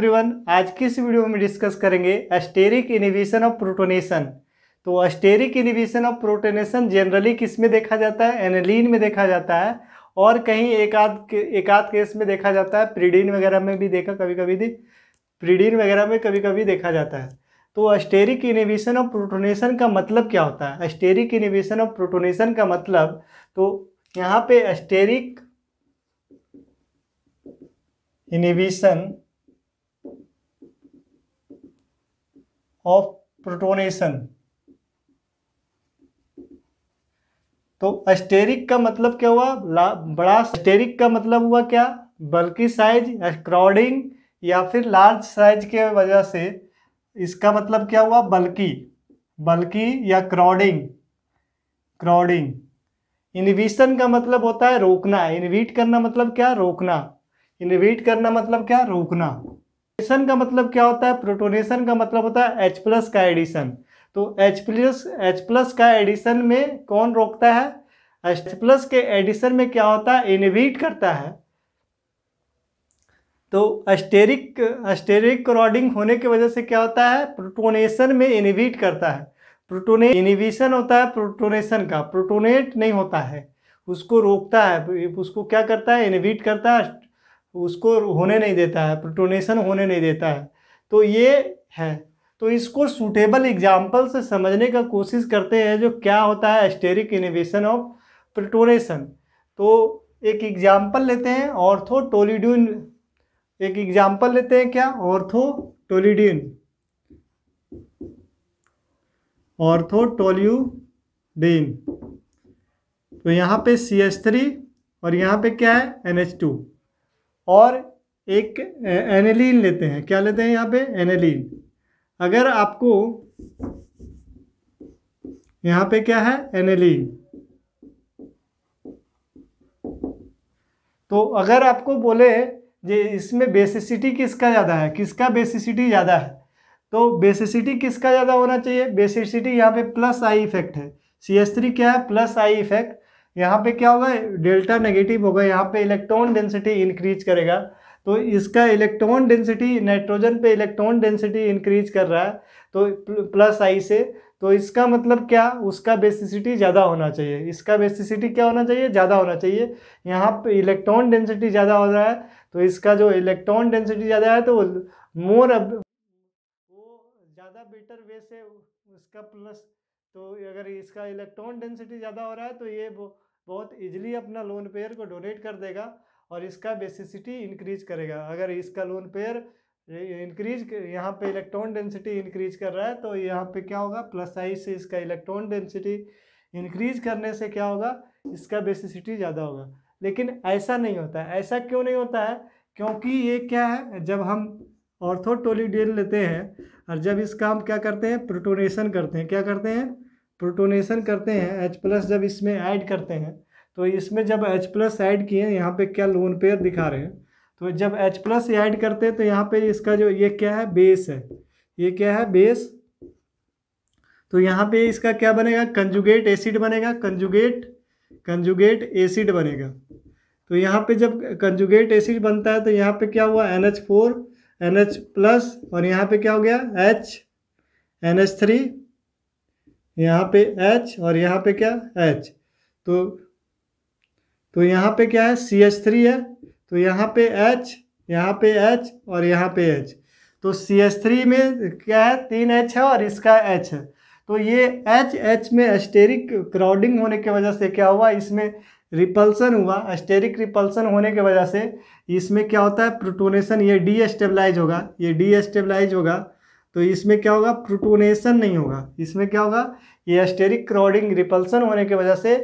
everyone आज की इस वीडियो में डिस्कस करेंगे अस्टेरिक इनिबिशन ऑफ प्रोटोनेशन तो steric inhibition of protonation generally किस में देखा जाता है एनलिन में देखा जाता है और कहीं एक आध एक आध केस में देखा जाता है प्रीडीन वगैरह में भी देखा कभी कभी दी प्रीडीन वगैरह में कभी कभी देखा जाता है तो अस्टेरिक इनिबिशन ऑफ प्रोटोनेशन का मतलब क्या होता है अस्टेरिक इनिबिशन ऑफ प्रोटोनेशन का मतलब तो यहाँ पे अस्टेरिक इनिबिशन ऑफ प्रोटोनेशन तो अस्टेरिक का मतलब क्या हुआ बड़ा अस्टेरिक का मतलब हुआ क्या बल्कि साइज क्राउडिंग या फिर लार्ज साइज के वजह से इसका मतलब क्या हुआ बल्कि बल्कि या क्राउडिंग क्राउडिंग इनविशन का मतलब होता है रोकना इनविट करना मतलब क्या रोकना इनविट करना मतलब क्या रोकना प्रोटोनेशन का मतलब क्या होता है प्रोटोनेशन का मतलब होता है H+ प्लस का एडिशन तो H+ प्लस एच प्लस का एडिशन में कौन रोकता है H+ प्लस के एडिशन में क्या होता है इनहिबिट करता है तो अस्टेरिक अस्टेरिक क्रॉडिंग होने की वजह से क्या होता है प्रोटोनेशन में इनहिबिट करता है प्रोटोने इनिविशन होता है प्रोटोनेशन का प्रोटोनेट नहीं होता है उसको रोकता है उसको क्या करता है इनहिबिट करता है उसको होने नहीं देता है प्रोटोनेशन होने नहीं देता है तो ये है तो इसको सूटेबल एग्जाम्पल से समझने का कोशिश करते हैं जो क्या होता है एस्टेरिक इनिवेशन ऑफ प्रोटोनेशन तो एक एग्जाम्पल लेते हैं ऑर्थो टोलिड्यून एक एग्जाम्पल लेते हैं क्या ऑर्थो टोलिड्यून ऑर्थो टोल्यूडीन तो यहाँ पे सी एच थ्री और यहाँ पे क्या है एन एच टू और एक एनेलिन लेते हैं क्या लेते हैं यहाँ पे एनेलिन अगर आपको यहाँ पे क्या है एनेलिन तो अगर आपको बोले जे इसमें बेसिसिटी किसका ज़्यादा है किसका बेसिसिटी ज़्यादा है तो बेसिसिटी किसका ज़्यादा होना चाहिए बेसिसिटी यहाँ पे प्लस आई इफेक्ट है सी एस थ्री क्या है प्लस आई इफेक्ट यहाँ पे क्या होगा डेल्टा नेगेटिव होगा यहाँ पे इलेक्ट्रॉन डेंसिटी इंक्रीज करेगा तो इसका इलेक्ट्रॉन डेंसिटी नाइट्रोजन पे इलेक्ट्रॉन डेंसिटी इंक्रीज कर रहा है तो प्लस आई से तो इसका मतलब क्या उसका बेसिसिटी ज़्यादा होना चाहिए इसका बेसिसिटी क्या होना चाहिए ज़्यादा होना चाहिए यहाँ पे इलेक्ट्रॉन डेंसिटी ज़्यादा हो रहा है तो इसका जो इलेक्ट्रॉन डेंसिटी ज़्यादा है तो मोर अब वो ज़्यादा बेटर वे से उसका प्लस तो अगर इसका इलेक्ट्रॉन डेंसिटी ज़्यादा हो रहा है तो ये बहुत ईजिली अपना लोन पेयर को डोनेट कर देगा और इसका बेसिसिटी इंक्रीज करेगा अगर इसका लोन पेयर इंक्रीज यहाँ पे इलेक्ट्रॉन डेंसिटी इंक्रीज कर रहा है तो यहाँ पे क्या होगा प्लस साइज से इसका इलेक्ट्रॉन डेंसिटी इंक्रीज करने से क्या होगा इसका बेसिसिटी ज़्यादा होगा लेकिन ऐसा नहीं होता है ऐसा क्यों नहीं होता है क्योंकि ये क्या है जब हम ऑर्थोटोलिडेन लेते हैं और जब इसका हम क्या करते हैं प्रोटोनेशन करते हैं क्या करते हैं प्रोटोनेशन करते हैं एच प्लस जब इसमें ऐड करते हैं तो इसमें जब एच प्लस ऐड किए यहाँ पे क्या लोन पेयर दिखा रहे हैं तो जब एच प्लस ऐड करते हैं तो यहाँ पे इसका जो ये क्या है बेस है ये क्या है बेस तो यहाँ पे इसका क्या बनेगा कंजुगेट एसिड बनेगा कंजुगेट कंजुगेट एसिड बनेगा तो यहाँ पे जब कंजुगेट एसिड बनता है तो यहाँ पे क्या हुआ N H four N H plus और यहाँ पे क्या हो गया एच एन एच थ्री यहाँ पे H और यहाँ पे क्या H तो तो यहाँ पे क्या है सी एच थ्री है तो यहाँ पे H यहाँ पे H और यहाँ पे H तो सी एच थ्री में क्या है तीन H है और इसका H है तो ये H H में एस्टेरिक क्राउडिंग होने की वजह से क्या हुआ इसमें रिपल्सन हुआ एस्टेरिक रिपल्सन होने की वजह से इसमें क्या होता है प्रोटोनेशन ये डी स्टेबलाइज होगा ये डी स्टेबलाइज होगा तो इसमें क्या होगा प्रोटोनेशन नहीं होगा इसमें क्या होगा ये स्टेरिक क्राउडिंग रिपल्सन होने की वजह से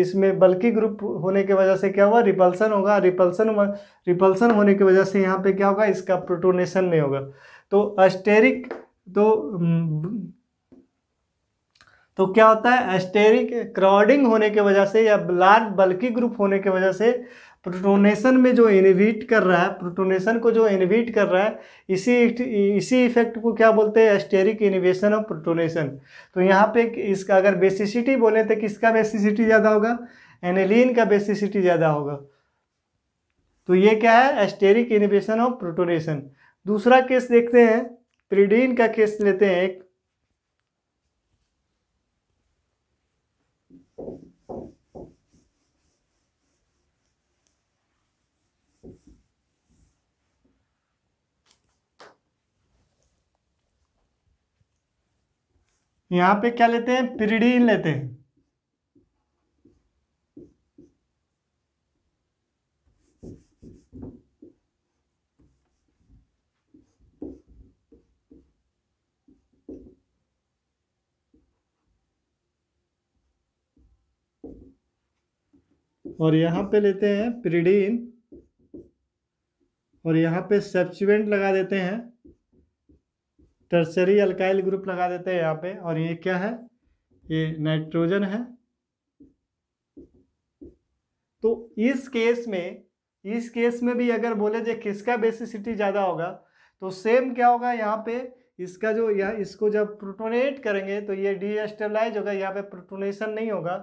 इसमें बल्कि ग्रुप होने की वजह से क्या हुआ रिपल्सन होगा रिपल्सन रिपल्सन होने की वजह से यहाँ पे क्या होगा इसका प्रोटोनेशन नहीं होगा तो अस्टेरिक तो हम्म, तो क्या होता है एस्टेरिक क्राउडिंग होने की वजह से या लार्ज बल्कि ग्रुप होने की वजह से प्रोटोनेशन में जो इनिविट कर रहा है प्रोटोनेशन को जो इनहिबिट कर रहा है इसी इसी इफेक्ट को क्या बोलते हैं एस्टेरिक इनिवेशन ऑफ प्रोटोनेशन तो यहाँ पे इसका अगर बेसिसिटी बोलें तो किसका बेसिसिटी ज़्यादा होगा एनेलिन का बेसिसिटी ज़्यादा होगा तो ये क्या है एस्टेरिक इनिवेशन ऑफ प्रोटोनेशन दूसरा केस देखते हैं प्रीडीन का केस लेते हैं एक यहां पे क्या लेते हैं पिरीडीन लेते हैं और यहां पे लेते हैं पिरीडीन और यहां पे सेप्चुएंट लगा देते हैं टर्सरी अल्काइल ग्रुप लगा देते हैं यहाँ पे और ये क्या है ये नाइट्रोजन है तो इस केस में इस केस में भी अगर बोले जो किसका बेसिसिटी ज़्यादा होगा तो सेम क्या होगा यहाँ पे इसका जो यहाँ इसको जब प्रोटोनेट करेंगे तो ये डीस्टेबलाइज होगा यहाँ पे प्रोटोनेशन नहीं होगा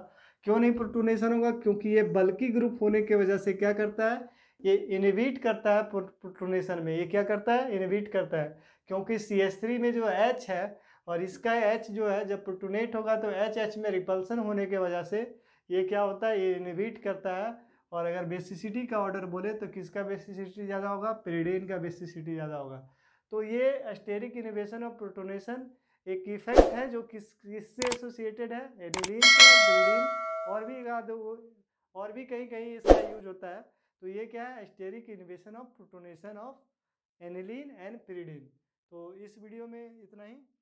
क्यों नहीं प्रोटोनेशन होगा क्योंकि ये बल्कि ग्रुप होने की वजह से क्या करता है ये इनिविट करता है प्रोटोनेशन में ये क्या करता है इनिविट करता है क्योंकि सी एस थ्री में जो एच है और इसका एच जो है जब प्रोटोनेट होगा तो एच एच में रिपल्सन होने के वजह से ये क्या होता है ये इनहिबिट करता है और अगर बेसिसिटी का ऑर्डर बोले तो किसका बेसिसिटी ज़्यादा होगा पेरीडेन का बेसिसिटी ज़्यादा होगा तो ये स्टेरिक इनिवेशन और प्रोटोनेशन एक इफेक्ट है जो किस किससे एसोसिएटेड है एडिलीन से बिल्डिन और भी और भी कहीं कहीं इसका यूज होता है तो ये क्या है steric inhibition of protonation of aniline and pyridine तो इस वीडियो में इतना ही